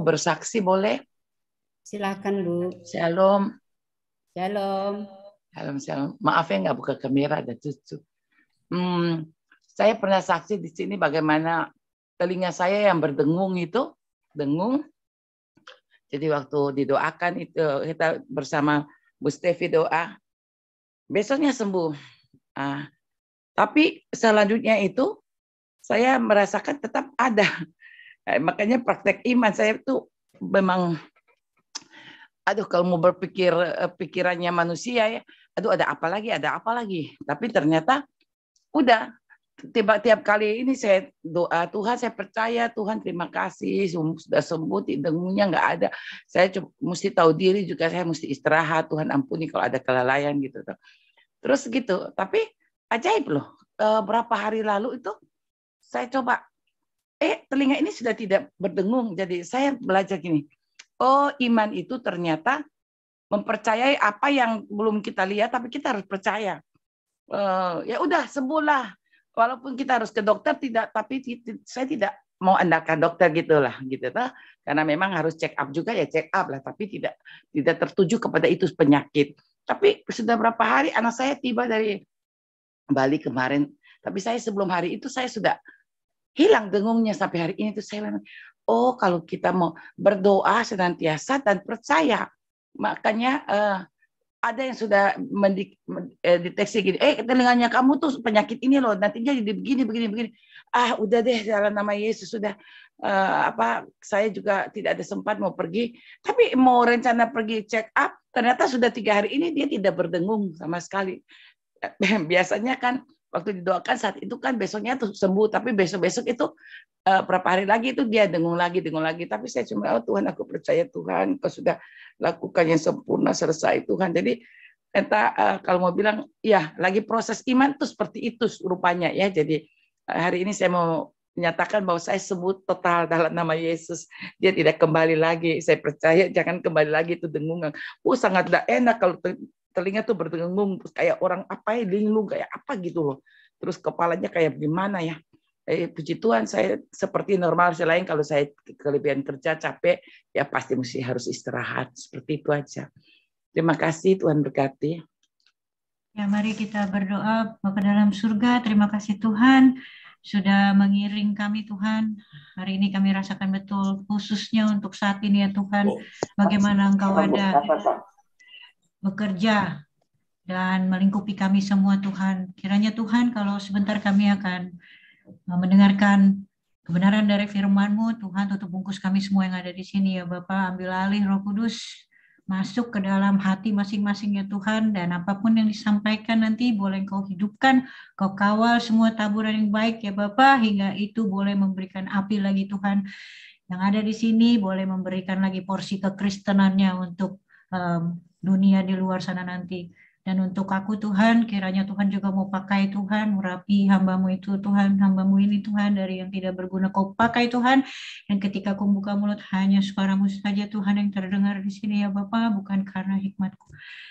mau bersaksi boleh? Silakan Bu. Shalom. Shalom. Shalom, shalom. Maaf ya nggak buka kamera ada tutup. Hmm, saya pernah saksi di sini bagaimana telinga saya yang berdengung itu, dengung. Jadi waktu didoakan itu kita bersama Bu Stevi doa, besoknya sembuh. Ah, tapi selanjutnya itu saya merasakan tetap ada Eh, makanya praktek iman saya itu memang aduh kalau mau berpikir eh, pikirannya manusia ya aduh ada apa lagi ada apa lagi tapi ternyata udah tiap tiap kali ini saya doa Tuhan saya percaya Tuhan terima kasih sudah sembuh dengunya nggak ada saya mesti tahu diri juga saya mesti istirahat Tuhan ampuni kalau ada kelalaian gitu terus gitu tapi ajaib loh eh, berapa hari lalu itu saya coba eh telinga ini sudah tidak berdengung. Jadi saya belajar gini. Oh, iman itu ternyata mempercayai apa yang belum kita lihat tapi kita harus percaya. Uh, ya udah sembuhlah. Walaupun kita harus ke dokter tidak tapi saya tidak mau andalkan dokter gitulah gitu lah. Gitu Karena memang harus check up juga ya check up lah tapi tidak tidak tertuju kepada itu penyakit. Tapi sudah berapa hari anak saya tiba dari Bali kemarin. Tapi saya sebelum hari itu saya sudah hilang dengungnya sampai hari ini tuh saya memang oh kalau kita mau berdoa senantiasa dan percaya makanya uh, ada yang sudah mendeteksi eh, gini eh telinganya kamu tuh penyakit ini loh nantinya jadi begini begini begini ah udah deh dalam nama Yesus sudah eh, apa saya juga tidak ada sempat mau pergi tapi mau rencana pergi check up ternyata sudah tiga hari ini dia tidak berdengung sama sekali eh, biasanya kan waktu didoakan saat itu kan besoknya tuh sembuh tapi besok-besok itu uh, berapa hari lagi itu dia dengung lagi dengung lagi tapi saya cuma oh Tuhan aku percaya Tuhan kau sudah lakukan yang sempurna selesai Tuhan jadi entah eh, uh, kalau mau bilang ya lagi proses iman tuh seperti itu rupanya ya jadi uh, hari ini saya mau menyatakan bahwa saya sebut total dalam nama Yesus. Dia tidak kembali lagi. Saya percaya jangan kembali lagi itu dengungan. Oh sangat tidak enak kalau telinga tuh berdengung kayak orang apa ya linglung kayak apa gitu loh terus kepalanya kayak gimana ya eh, puji Tuhan saya seperti normal selain kalau saya kelebihan kerja capek ya pasti mesti harus istirahat seperti itu aja terima kasih Tuhan berkati ya mari kita berdoa ke dalam surga terima kasih Tuhan sudah mengiring kami Tuhan. Hari ini kami rasakan betul khususnya untuk saat ini ya Tuhan, oh, bagaimana Engkau ada bekerja dan melingkupi kami semua Tuhan. Kiranya Tuhan kalau sebentar kami akan uh, mendengarkan kebenaran dari firman-Mu, Tuhan tutup bungkus kami semua yang ada di sini ya Bapak, ambil alih Roh Kudus, masuk ke dalam hati masing-masing ya Tuhan, dan apapun yang disampaikan nanti boleh Engkau hidupkan, Kau kawal semua taburan yang baik ya Bapak, hingga itu boleh memberikan api lagi Tuhan yang ada di sini, boleh memberikan lagi porsi kekristenannya untuk um, dunia di luar sana nanti. Dan untuk aku Tuhan, kiranya Tuhan juga mau pakai Tuhan, murapi hambamu itu Tuhan, hambamu ini Tuhan, dari yang tidak berguna kau pakai Tuhan, yang ketika aku buka mulut hanya suaramu saja Tuhan yang terdengar di sini ya Bapak, bukan karena hikmatku.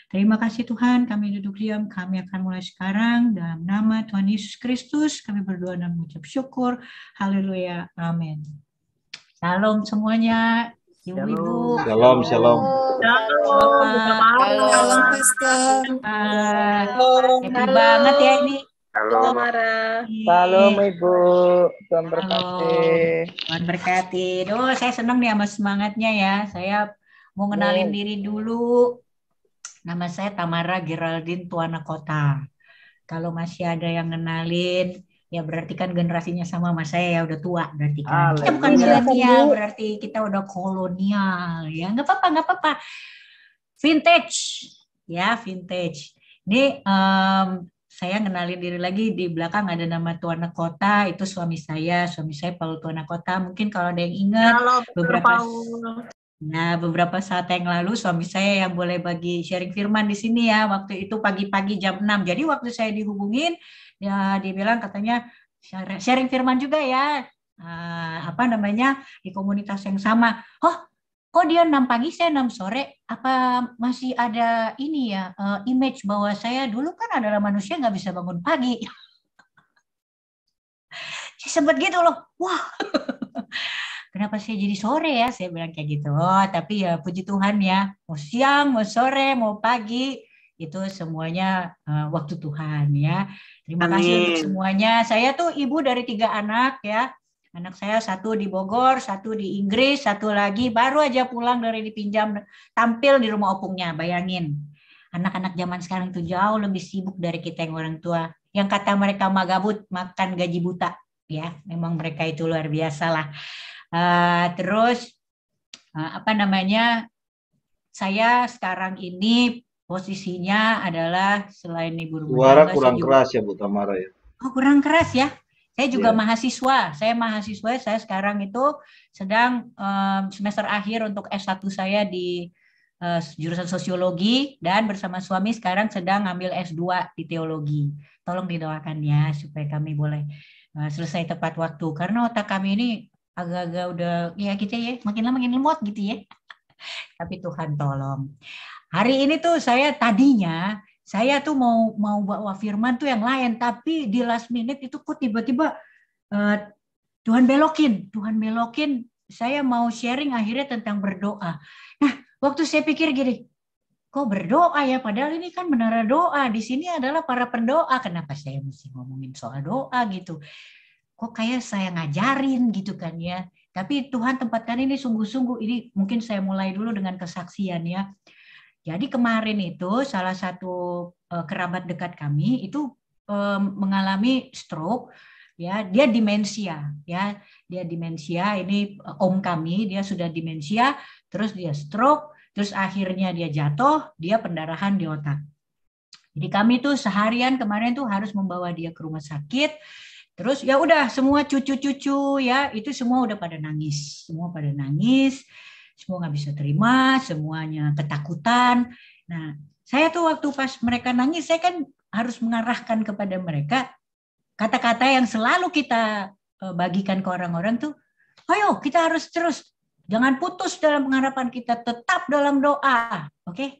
Terima kasih Tuhan, kami duduk diam, kami akan mulai sekarang, dalam nama Tuhan Yesus Kristus, kami berdoa dan mengucap syukur, haleluya, amin. Salam semuanya, Shalom. Shalom, shalom. Shalom, Shalom. Happy banget ya ini. Halo, Mara. Halo, Ibu. Tuhan berkati. Tuhan berkati. Duh, saya senang nih sama semangatnya ya. Saya mau kenalin diri dulu. Nama saya Tamara Geraldine Tuana Kota. Kalau masih ada yang kenalin, ya berarti kan generasinya sama sama saya ya udah tua berarti kan. Ah, kita bukan milenial berarti kita udah kolonial ya nggak apa-apa nggak apa-apa vintage ya vintage. Ini um, saya kenalin diri lagi di belakang ada nama tuan Kota itu suami saya suami saya Paul tuan Kota mungkin kalau ada yang ingat Halo, beberapa Nah, beberapa saat yang lalu suami saya yang boleh bagi sharing firman di sini ya, waktu itu pagi-pagi jam 6. Jadi waktu saya dihubungin, ya dibilang katanya sharing firman juga ya ah, apa namanya di komunitas yang sama oh kok dia 6 pagi saya 6 sore apa masih ada ini ya eh, image bahwa saya dulu kan adalah manusia nggak bisa bangun pagi sempet gitu loh wah kenapa saya jadi sore ya saya bilang kayak gitu oh, tapi ya puji Tuhan ya mau siang mau sore mau pagi itu semuanya uh, waktu Tuhan ya Terima Amin. kasih untuk semuanya. Saya tuh ibu dari tiga anak ya. Anak saya satu di Bogor, satu di Inggris, satu lagi baru aja pulang dari dipinjam tampil di rumah opungnya. Bayangin, anak-anak zaman sekarang tuh jauh lebih sibuk dari kita yang orang tua. Yang kata mereka magabut makan gaji buta, ya memang mereka itu luar biasa lah. Uh, terus uh, apa namanya? Saya sekarang ini posisinya adalah selain Ibu Rumah tangga Suara kurang juga, keras ya Bu Tamara ya. Oh, kurang keras ya. Saya juga yeah. mahasiswa. Saya mahasiswa, saya sekarang itu sedang um, semester akhir untuk S1 saya di uh, jurusan sosiologi dan bersama suami sekarang sedang ngambil S2 di teologi. Tolong didoakan ya supaya kami boleh uh, selesai tepat waktu karena otak kami ini agak-agak udah ya gitu ya, makin lama makin lemot gitu ya. Tapi Tuhan tolong. Hari ini tuh saya tadinya saya tuh mau mau bawa firman tuh yang lain tapi di last minute itu kok tiba-tiba uh, Tuhan belokin Tuhan belokin saya mau sharing akhirnya tentang berdoa nah waktu saya pikir gini kok berdoa ya padahal ini kan menara doa di sini adalah para pendoa kenapa saya mesti ngomongin soal doa gitu kok kayak saya ngajarin gitu kan ya tapi Tuhan tempatkan ini sungguh-sungguh ini mungkin saya mulai dulu dengan kesaksian ya jadi kemarin itu salah satu uh, kerabat dekat kami itu um, mengalami stroke ya dia demensia ya dia demensia ini eh, om kami dia sudah demensia terus dia stroke terus akhirnya dia jatuh dia pendarahan di otak jadi kami tuh seharian kemarin tuh harus membawa dia ke rumah sakit terus ya udah semua cucu-cucu ya itu semua udah pada nangis semua pada nangis semua nggak bisa terima, semuanya ketakutan. Nah, saya tuh waktu pas mereka nangis, saya kan harus mengarahkan kepada mereka kata-kata yang selalu kita e, bagikan ke orang-orang tuh, ayo kita harus terus, jangan putus dalam pengharapan kita, tetap dalam doa, oke?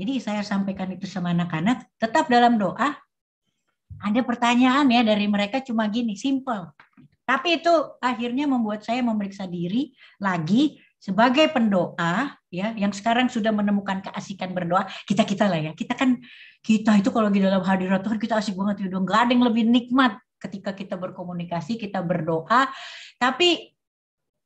Jadi saya sampaikan itu sama anak-anak, tetap dalam doa. Ada pertanyaan ya dari mereka cuma gini, simple. Tapi itu akhirnya membuat saya memeriksa diri lagi sebagai pendoa ya yang sekarang sudah menemukan keasikan berdoa kita kita lah ya kita kan kita itu kalau di dalam hadirat Tuhan kita asik banget ya nggak ada yang lebih nikmat ketika kita berkomunikasi kita berdoa tapi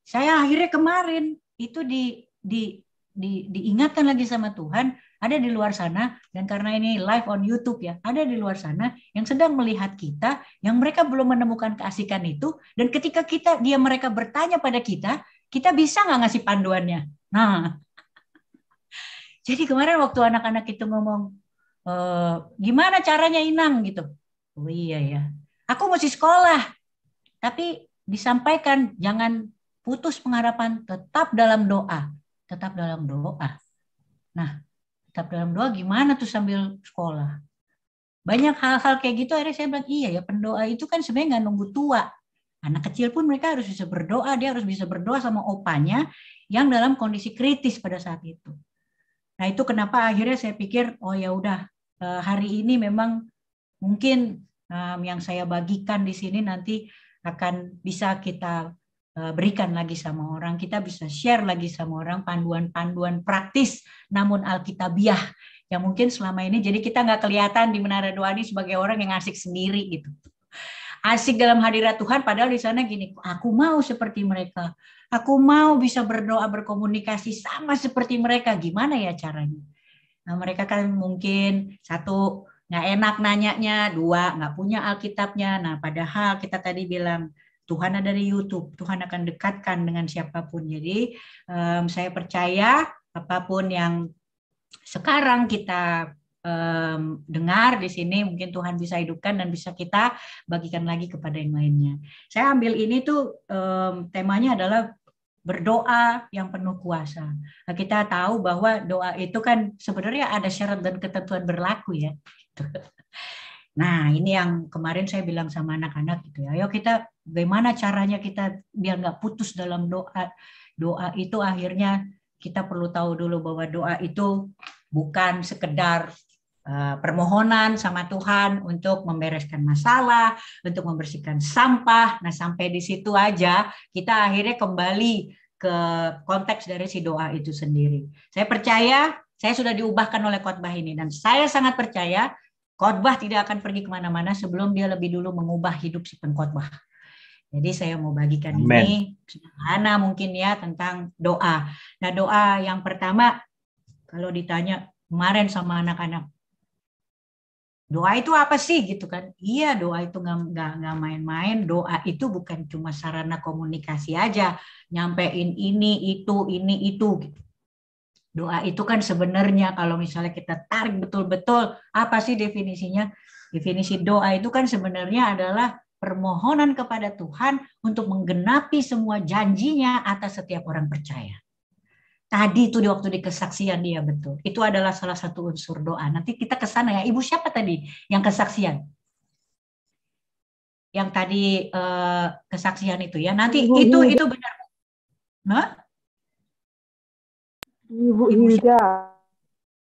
saya akhirnya kemarin itu di di di, diingatkan lagi sama Tuhan, ada di luar sana dan karena ini live on YouTube ya, ada di luar sana yang sedang melihat kita, yang mereka belum menemukan keasikan itu dan ketika kita dia mereka bertanya pada kita, kita bisa nggak ngasih panduannya? Nah, jadi kemarin waktu anak-anak itu ngomong, e, gimana caranya Inang gitu? Oh iya ya, aku masih sekolah, tapi disampaikan jangan putus pengharapan, tetap dalam doa, tetap dalam doa. Nah, tetap dalam doa gimana tuh sambil sekolah? Banyak hal-hal kayak gitu akhirnya saya bilang, iya ya pendoa itu kan sebenarnya nggak nunggu tua. Anak kecil pun mereka harus bisa berdoa, dia harus bisa berdoa sama opanya yang dalam kondisi kritis pada saat itu. Nah itu kenapa akhirnya saya pikir oh ya udah eh, hari ini memang mungkin eh, yang saya bagikan di sini nanti akan bisa kita eh, berikan lagi sama orang, kita bisa share lagi sama orang panduan-panduan praktis namun alkitabiah yang mungkin selama ini jadi kita nggak kelihatan di Menara Doa ini sebagai orang yang asik sendiri gitu asik dalam hadirat Tuhan padahal di sana gini aku mau seperti mereka aku mau bisa berdoa berkomunikasi sama seperti mereka gimana ya caranya nah mereka kan mungkin satu nggak enak nanyanya dua nggak punya Alkitabnya nah padahal kita tadi bilang Tuhan ada di YouTube Tuhan akan dekatkan dengan siapapun jadi um, saya percaya apapun yang sekarang kita um, dengar di sini mungkin Tuhan bisa hidupkan dan bisa kita bagikan lagi kepada yang lainnya. Saya ambil ini tuh um, temanya adalah berdoa yang penuh kuasa. Nah, kita tahu bahwa doa itu kan sebenarnya ada syarat dan ketentuan berlaku ya. Nah, ini yang kemarin saya bilang sama anak-anak gitu ya. Ayo kita bagaimana caranya kita biar nggak putus dalam doa. Doa itu akhirnya kita perlu tahu dulu bahwa doa itu bukan sekedar Eh, permohonan sama Tuhan untuk membereskan masalah, untuk membersihkan sampah. Nah, sampai di situ aja kita akhirnya kembali ke konteks dari si doa itu sendiri. Saya percaya saya sudah diubahkan oleh khotbah ini dan saya sangat percaya khotbah tidak akan pergi kemana-mana sebelum dia lebih dulu mengubah hidup si pengkhotbah. Jadi saya mau bagikan Amen. ini sederhana mungkin ya tentang doa. Nah doa yang pertama kalau ditanya kemarin sama anak-anak doa itu apa sih gitu kan iya doa itu nggak nggak main-main doa itu bukan cuma sarana komunikasi aja nyampein ini itu ini itu doa itu kan sebenarnya kalau misalnya kita tarik betul-betul apa sih definisinya definisi doa itu kan sebenarnya adalah permohonan kepada Tuhan untuk menggenapi semua janjinya atas setiap orang percaya Tadi itu di waktu di kesaksian dia betul. Itu adalah salah satu unsur doa. Nanti kita ke sana ya. Ibu siapa tadi yang kesaksian? Yang tadi eh, kesaksian itu ya. Nanti Ibu itu ibu. itu benar. Nah? Ibu, Ibu Hilda.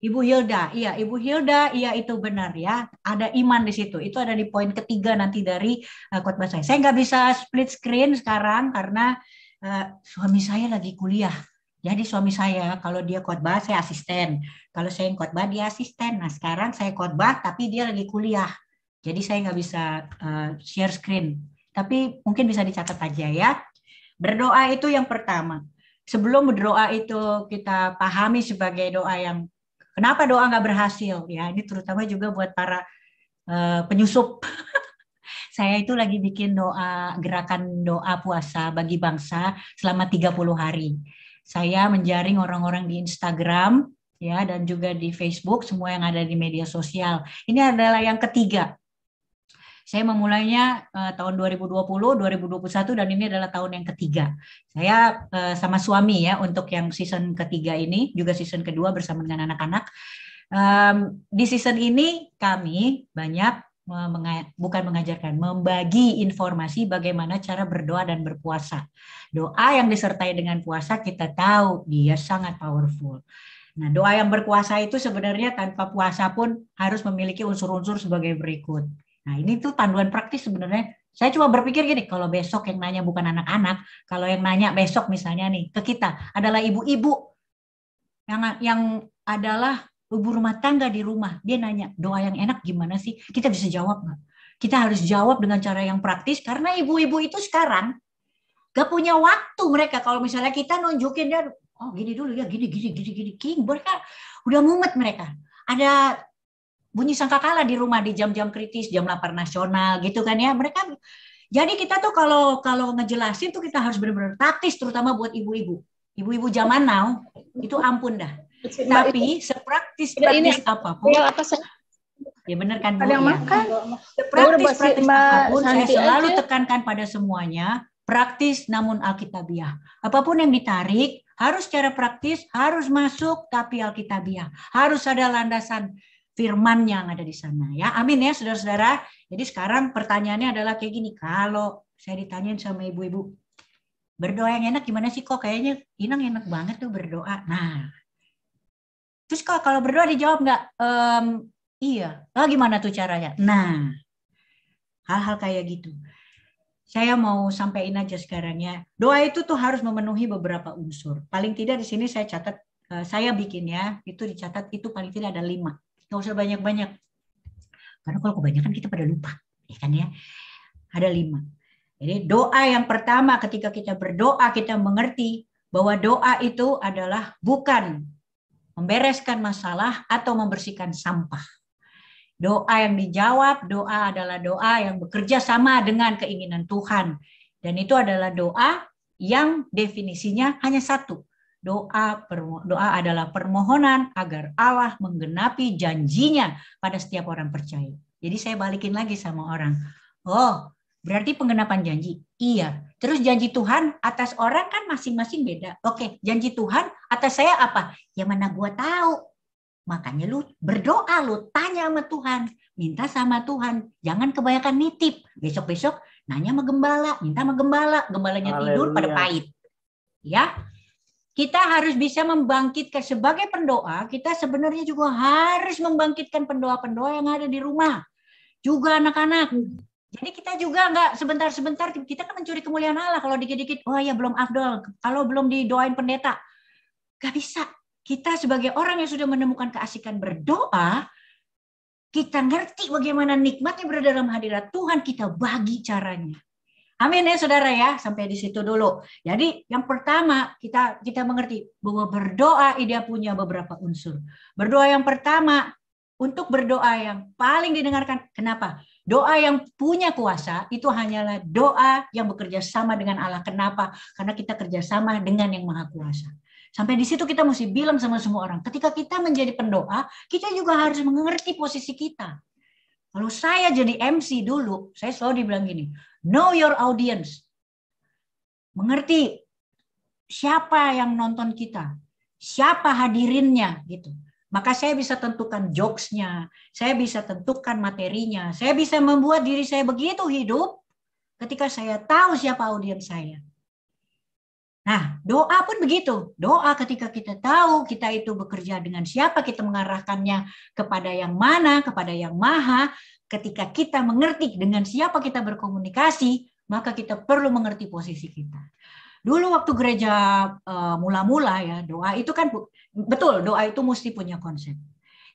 Ibu Hilda, iya Ibu Hilda, iya itu benar ya. Ada iman di situ. Itu ada di poin ketiga nanti dari uh, khotbah saya. Saya nggak bisa split screen sekarang karena uh, suami saya lagi kuliah jadi suami saya kalau dia khotbah saya asisten, kalau saya yang khotbah dia asisten. Nah sekarang saya khotbah tapi dia lagi kuliah, jadi saya nggak bisa uh, share screen. Tapi mungkin bisa dicatat aja ya. Berdoa itu yang pertama. Sebelum berdoa itu kita pahami sebagai doa yang kenapa doa nggak berhasil ya. Ini terutama juga buat para uh, penyusup. saya itu lagi bikin doa gerakan doa puasa bagi bangsa selama 30 hari saya menjaring orang-orang di Instagram ya dan juga di Facebook semua yang ada di media sosial. Ini adalah yang ketiga. Saya memulainya eh, tahun 2020, 2021 dan ini adalah tahun yang ketiga. Saya eh, sama suami ya untuk yang season ketiga ini juga season kedua bersama dengan anak-anak. Um, di season ini kami banyak bukan mengajarkan, membagi informasi bagaimana cara berdoa dan berpuasa. Doa yang disertai dengan puasa kita tahu dia sangat powerful. Nah, doa yang berkuasa itu sebenarnya tanpa puasa pun harus memiliki unsur-unsur sebagai berikut. Nah, ini tuh panduan praktis sebenarnya. Saya cuma berpikir gini, kalau besok yang nanya bukan anak-anak, kalau yang nanya besok misalnya nih ke kita adalah ibu-ibu yang yang adalah ibu rumah tangga di rumah dia nanya doa yang enak gimana sih kita bisa jawab nggak kita harus jawab dengan cara yang praktis karena ibu-ibu itu sekarang gak punya waktu mereka kalau misalnya kita nunjukin dia oh gini dulu ya gini gini gini gini king mereka udah mumet mereka ada bunyi sangkakala di rumah di jam-jam kritis jam lapar nasional gitu kan ya mereka jadi kita tuh kalau kalau ngejelasin tuh kita harus benar-benar taktis terutama buat ibu-ibu ibu-ibu zaman now itu ampun dah tapi sepraktis-praktis apapun. Ya, apa Ya benar kan Bu? Ada yang iya. ya. Sepraktis-praktis apapun saya selalu aja. tekankan pada semuanya, praktis namun alkitabiah. Apapun yang ditarik harus cara praktis, harus masuk tapi alkitabiah. Harus ada landasan firman yang ada di sana ya. Amin ya saudara-saudara. Jadi sekarang pertanyaannya adalah kayak gini, kalau saya ditanyain sama ibu-ibu, berdoa yang enak gimana sih kok kayaknya Inang enak banget tuh berdoa. Nah, Terus kalau, kalau berdoa dijawab nggak? Ehm, iya. Lalu ah, gimana tuh caranya? Nah, hal-hal kayak gitu. Saya mau sampaikan aja sekarang ya. Doa itu tuh harus memenuhi beberapa unsur. Paling tidak di sini saya catat, eh, saya bikin ya, itu dicatat itu paling tidak ada lima. Nggak usah banyak-banyak. Karena kalau kebanyakan kita pada lupa, ya kan ya. Ada lima. Jadi doa yang pertama ketika kita berdoa kita mengerti bahwa doa itu adalah bukan membereskan masalah atau membersihkan sampah. Doa yang dijawab, doa adalah doa yang bekerja sama dengan keinginan Tuhan. Dan itu adalah doa yang definisinya hanya satu. Doa doa adalah permohonan agar Allah menggenapi janjinya pada setiap orang percaya. Jadi saya balikin lagi sama orang. Oh, Berarti penggenapan janji. Iya. Terus janji Tuhan atas orang kan masing-masing beda. Oke, janji Tuhan atas saya apa? Ya mana gua tahu. Makanya lu berdoa, lu tanya sama Tuhan. Minta sama Tuhan. Jangan kebanyakan nitip. Besok-besok nanya sama gembala, minta sama gembala. Gembalanya Haleluya. tidur pada pahit. Ya, kita harus bisa membangkitkan sebagai pendoa, kita sebenarnya juga harus membangkitkan pendoa-pendoa yang ada di rumah. Juga anak-anak, jadi kita juga nggak sebentar-sebentar kita kan mencuri kemuliaan Allah. Kalau dikit-dikit, oh ya belum afdol, kalau belum didoain pendeta, nggak bisa. Kita sebagai orang yang sudah menemukan keasikan berdoa, kita ngerti bagaimana nikmatnya berada dalam hadirat Tuhan, kita bagi caranya. Amin ya saudara ya, sampai di situ dulu. Jadi yang pertama kita kita mengerti bahwa berdoa dia punya beberapa unsur. Berdoa yang pertama untuk berdoa yang paling didengarkan. Kenapa? Doa yang punya kuasa itu hanyalah doa yang bekerja sama dengan Allah. Kenapa? Karena kita kerja sama dengan yang maha kuasa. Sampai di situ kita mesti bilang sama semua orang. Ketika kita menjadi pendoa, kita juga harus mengerti posisi kita. Kalau saya jadi MC dulu, saya selalu dibilang gini, know your audience. Mengerti siapa yang nonton kita, siapa hadirinnya gitu maka saya bisa tentukan jokesnya, saya bisa tentukan materinya, saya bisa membuat diri saya begitu hidup ketika saya tahu siapa audiens saya. Nah, doa pun begitu. Doa ketika kita tahu kita itu bekerja dengan siapa, kita mengarahkannya kepada yang mana, kepada yang maha. Ketika kita mengerti dengan siapa kita berkomunikasi, maka kita perlu mengerti posisi kita. Dulu waktu gereja eh, mula-mula ya doa itu kan betul doa itu mesti punya konsep.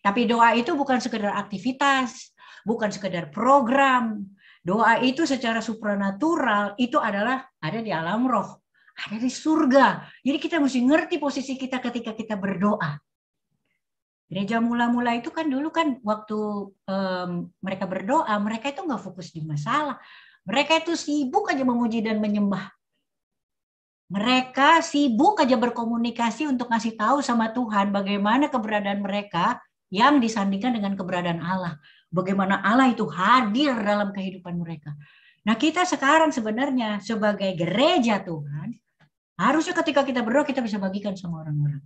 Tapi doa itu bukan sekedar aktivitas, bukan sekedar program. Doa itu secara supranatural itu adalah ada di alam roh, ada di surga. Jadi kita mesti ngerti posisi kita ketika kita berdoa. Gereja mula-mula itu kan dulu kan waktu um, mereka berdoa, mereka itu nggak fokus di masalah. Mereka itu sibuk aja memuji dan menyembah. Mereka sibuk aja berkomunikasi untuk ngasih tahu sama Tuhan bagaimana keberadaan mereka yang disandingkan dengan keberadaan Allah. Bagaimana Allah itu hadir dalam kehidupan mereka. Nah kita sekarang sebenarnya sebagai gereja Tuhan, harusnya ketika kita berdoa kita bisa bagikan sama orang-orang.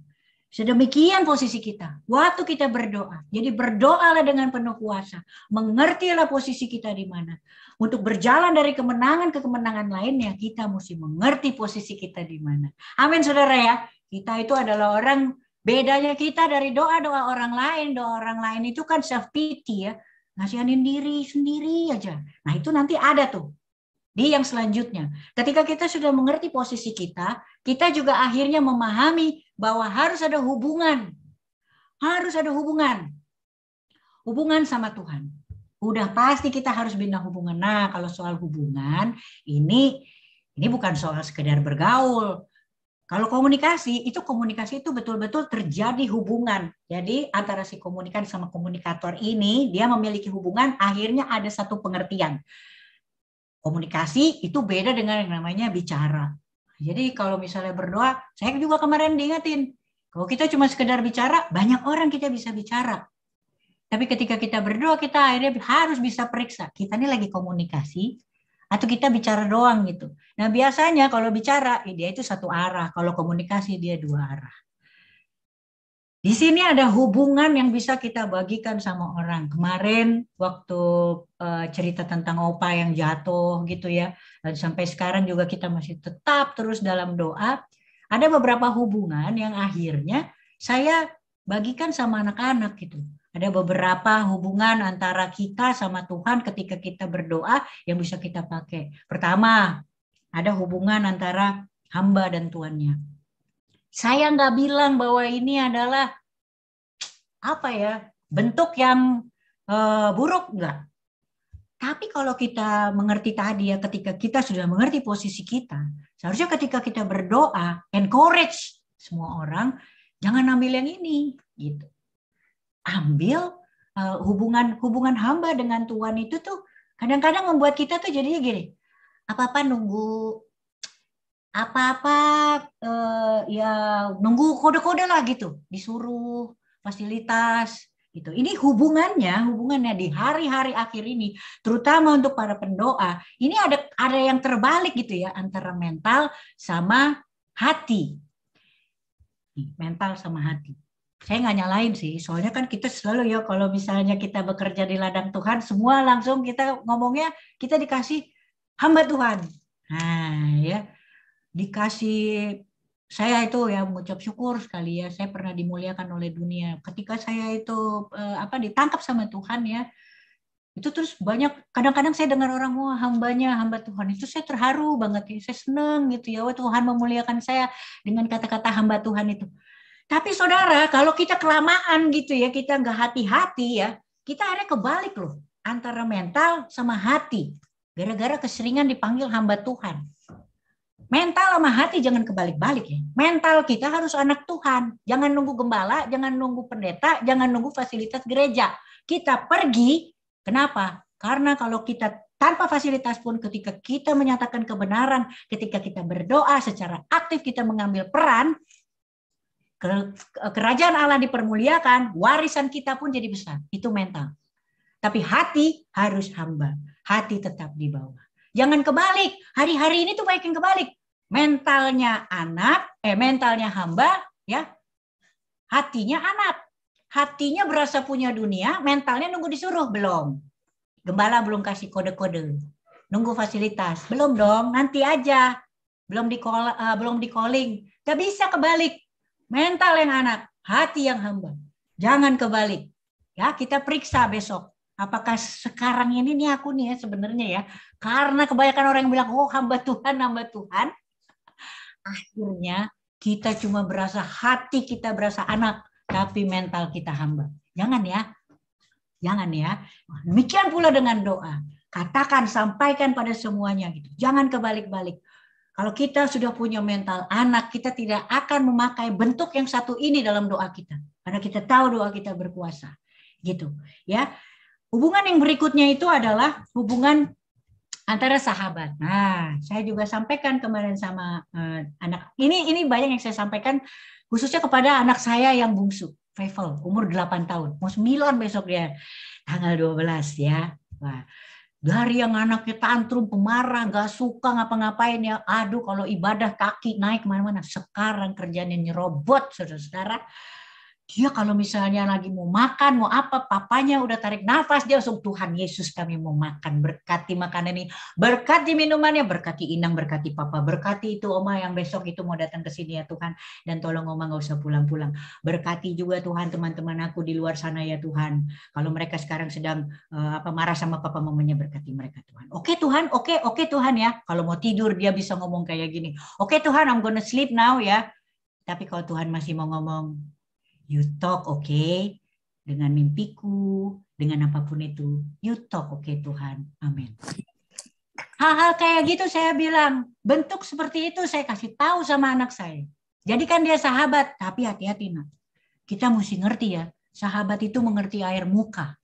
Sedemikian posisi kita. Waktu kita berdoa. Jadi berdoalah dengan penuh kuasa. Mengertilah posisi kita di mana. Untuk berjalan dari kemenangan ke kemenangan lainnya, kita mesti mengerti posisi kita di mana. Amin saudara ya. Kita itu adalah orang, bedanya kita dari doa-doa orang lain. Doa orang lain itu kan self-pity ya. Ngasihanin diri sendiri aja. Nah itu nanti ada tuh di yang selanjutnya. Ketika kita sudah mengerti posisi kita, kita juga akhirnya memahami bahwa harus ada hubungan. Harus ada hubungan. Hubungan sama Tuhan. Udah pasti kita harus bina hubungan. Nah, kalau soal hubungan, ini ini bukan soal sekedar bergaul. Kalau komunikasi, itu komunikasi itu betul-betul terjadi hubungan. Jadi antara si komunikan sama komunikator ini, dia memiliki hubungan, akhirnya ada satu pengertian. Komunikasi itu beda dengan yang namanya bicara. Jadi kalau misalnya berdoa, saya juga kemarin diingetin, kalau kita cuma sekedar bicara, banyak orang kita bisa bicara. Tapi ketika kita berdoa, kita akhirnya harus bisa periksa. Kita ini lagi komunikasi, atau kita bicara doang gitu. Nah biasanya kalau bicara, ya dia itu satu arah. Kalau komunikasi, dia dua arah. Di sini ada hubungan yang bisa kita bagikan sama orang. Kemarin waktu uh, cerita tentang opa yang jatuh gitu ya, dan sampai sekarang juga kita masih tetap terus dalam doa. Ada beberapa hubungan yang akhirnya saya bagikan sama anak-anak gitu. Ada beberapa hubungan antara kita sama Tuhan ketika kita berdoa yang bisa kita pakai. Pertama, ada hubungan antara hamba dan tuannya saya nggak bilang bahwa ini adalah apa ya bentuk yang uh, buruk nggak. Tapi kalau kita mengerti tadi ya, ketika kita sudah mengerti posisi kita, seharusnya ketika kita berdoa, encourage semua orang, jangan ambil yang ini, gitu. Ambil uh, hubungan hubungan hamba dengan Tuhan itu tuh kadang-kadang membuat kita tuh jadinya gini, apa apa nunggu apa-apa eh, ya nunggu kode-kode lah gitu, disuruh fasilitas gitu. Ini hubungannya, hubungannya di hmm. hari-hari akhir ini, terutama untuk para pendoa, ini ada ada yang terbalik gitu ya antara mental sama hati. Mental sama hati. Saya nggak nyalain sih, soalnya kan kita selalu ya kalau misalnya kita bekerja di ladang Tuhan, semua langsung kita ngomongnya kita dikasih hamba Tuhan. Nah ya, dikasih saya itu ya mengucap syukur sekali ya saya pernah dimuliakan oleh dunia ketika saya itu eh, apa ditangkap sama Tuhan ya itu terus banyak kadang-kadang saya dengar orang wah hambanya hamba Tuhan itu saya terharu banget ya saya seneng gitu ya wah Tuhan memuliakan saya dengan kata-kata hamba Tuhan itu tapi saudara kalau kita kelamaan gitu ya kita nggak hati-hati ya kita ada kebalik loh antara mental sama hati gara-gara keseringan dipanggil hamba Tuhan Mental sama hati jangan kebalik-balik ya. Mental kita harus anak Tuhan. Jangan nunggu gembala, jangan nunggu pendeta, jangan nunggu fasilitas gereja. Kita pergi, kenapa? Karena kalau kita tanpa fasilitas pun ketika kita menyatakan kebenaran, ketika kita berdoa secara aktif kita mengambil peran, kerajaan Allah dipermuliakan, warisan kita pun jadi besar. Itu mental. Tapi hati harus hamba. Hati tetap di bawah. Jangan kebalik. Hari-hari ini tuh baik yang kebalik mentalnya anak, eh mentalnya hamba, ya hatinya anak. Hatinya berasa punya dunia, mentalnya nunggu disuruh belum. Gembala belum kasih kode-kode, nunggu fasilitas belum dong, nanti aja. Belum di call, uh, belum di calling, gak bisa kebalik. Mental yang anak, hati yang hamba. Jangan kebalik. Ya kita periksa besok apakah sekarang ini nih aku nih ya sebenarnya ya karena kebanyakan orang yang bilang oh hamba Tuhan hamba Tuhan akhirnya kita cuma berasa hati kita berasa anak, tapi mental kita hamba. Jangan ya. Jangan ya. Demikian pula dengan doa. Katakan, sampaikan pada semuanya gitu. Jangan kebalik-balik. Kalau kita sudah punya mental anak, kita tidak akan memakai bentuk yang satu ini dalam doa kita. Karena kita tahu doa kita berkuasa. Gitu, ya. Hubungan yang berikutnya itu adalah hubungan antara sahabat. Nah, saya juga sampaikan kemarin sama uh, anak. Ini ini banyak yang saya sampaikan khususnya kepada anak saya yang bungsu, Revel, umur 8 tahun. Mau 9 besok dia. Tanggal 12 ya. Wah. Dari yang anaknya tantrum, pemarah, gak suka ngapa-ngapain ya. Aduh kalau ibadah kaki naik kemana-mana. Sekarang kerjanya nyerobot saudara-saudara dia kalau misalnya lagi mau makan, mau apa, papanya udah tarik nafas, dia langsung Tuhan Yesus kami mau makan, berkati makanan ini, berkati minumannya, berkati inang, berkati papa, berkati itu oma yang besok itu mau datang ke sini ya Tuhan, dan tolong oma nggak usah pulang-pulang. Berkati juga Tuhan teman-teman aku di luar sana ya Tuhan, kalau mereka sekarang sedang uh, apa marah sama papa mamanya, berkati mereka Tuhan. Oke Tuhan, oke, oke Tuhan ya, kalau mau tidur dia bisa ngomong kayak gini, oke Tuhan I'm gonna sleep now ya, tapi kalau Tuhan masih mau ngomong, You talk, oke. Okay? Dengan mimpiku, dengan apapun itu. You talk, oke okay, Tuhan. Amin. Hal-hal kayak gitu saya bilang, bentuk seperti itu saya kasih tahu sama anak saya. Jadikan dia sahabat, tapi hati-hati nak. Kita mesti ngerti ya, sahabat itu mengerti air muka.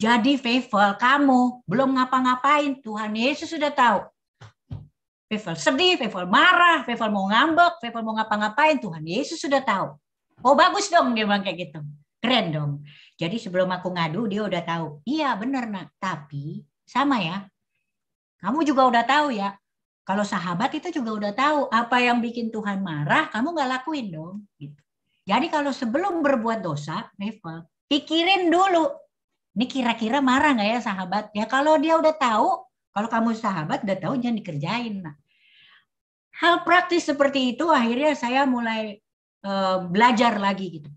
Jadi faithful kamu belum ngapa-ngapain, Tuhan Yesus sudah tahu. Fevel sedih, Fevel marah, Fevel mau ngambek, Fevel mau ngapa-ngapain, Tuhan Yesus sudah tahu oh bagus dong dia bilang kayak gitu keren dong jadi sebelum aku ngadu dia udah tahu iya bener nak tapi sama ya kamu juga udah tahu ya kalau sahabat itu juga udah tahu apa yang bikin Tuhan marah kamu nggak lakuin dong gitu jadi kalau sebelum berbuat dosa Rival pikirin dulu ini kira-kira marah nggak ya sahabat ya kalau dia udah tahu kalau kamu sahabat udah tahu jangan dikerjain nah hal praktis seperti itu akhirnya saya mulai Eh, belajar lagi gitu.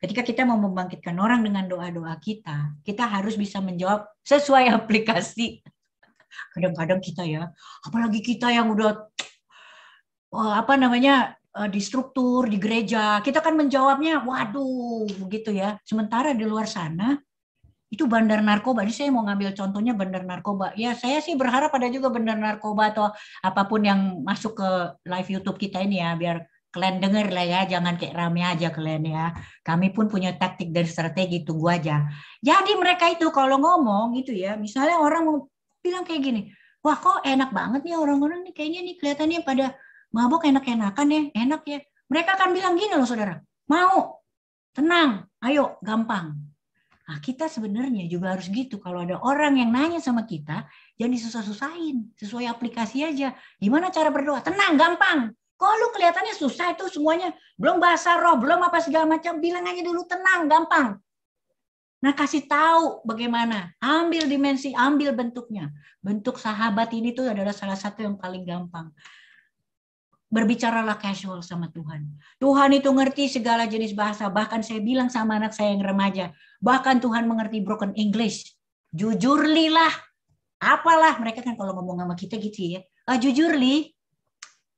Ketika kita mau membangkitkan orang dengan doa-doa kita, kita harus bisa menjawab sesuai aplikasi. Kadang-kadang kita ya, apalagi kita yang udah eh, apa namanya eh, di struktur di gereja, kita kan menjawabnya, waduh, begitu ya. Sementara di luar sana itu bandar narkoba. Ini saya mau ngambil contohnya bandar narkoba. Ya saya sih berharap ada juga bandar narkoba atau apapun yang masuk ke live YouTube kita ini ya, biar kalian dengar lah ya, jangan kayak rame aja kalian ya. Kami pun punya taktik dan strategi tunggu aja. Jadi mereka itu kalau ngomong gitu ya, misalnya orang mau bilang kayak gini, wah kok enak banget nih orang-orang nih kayaknya nih kelihatannya pada mabok enak-enakan ya, enak ya. Mereka akan bilang gini loh saudara, mau, tenang, ayo, gampang. Nah, kita sebenarnya juga harus gitu. Kalau ada orang yang nanya sama kita, jangan disusah-susahin. Sesuai aplikasi aja. Gimana cara berdoa? Tenang, gampang Kok lu kelihatannya susah itu semuanya? Belum bahasa roh, belum apa segala macam. Bilang aja dulu tenang, gampang. Nah kasih tahu bagaimana. Ambil dimensi, ambil bentuknya. Bentuk sahabat ini tuh adalah salah satu yang paling gampang. Berbicaralah casual sama Tuhan. Tuhan itu ngerti segala jenis bahasa. Bahkan saya bilang sama anak saya yang remaja. Bahkan Tuhan mengerti broken English. Jujurlilah. Apalah mereka kan kalau ngomong sama kita gitu ya. Ah, jujur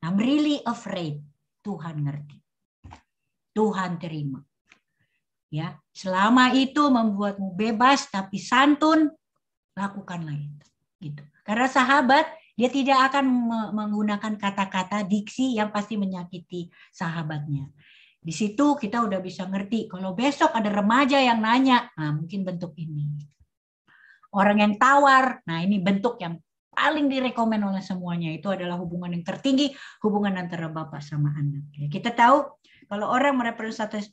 I'm really afraid. Tuhan ngerti. Tuhan terima. Ya, selama itu membuatmu bebas tapi santun, lakukanlah itu. Gitu. Karena sahabat dia tidak akan menggunakan kata-kata diksi yang pasti menyakiti sahabatnya. Di situ kita udah bisa ngerti kalau besok ada remaja yang nanya, nah mungkin bentuk ini. Orang yang tawar, nah ini bentuk yang paling direkomend oleh semuanya itu adalah hubungan yang tertinggi, hubungan antara bapak sama anak. Ya, kita tahu kalau orang eh,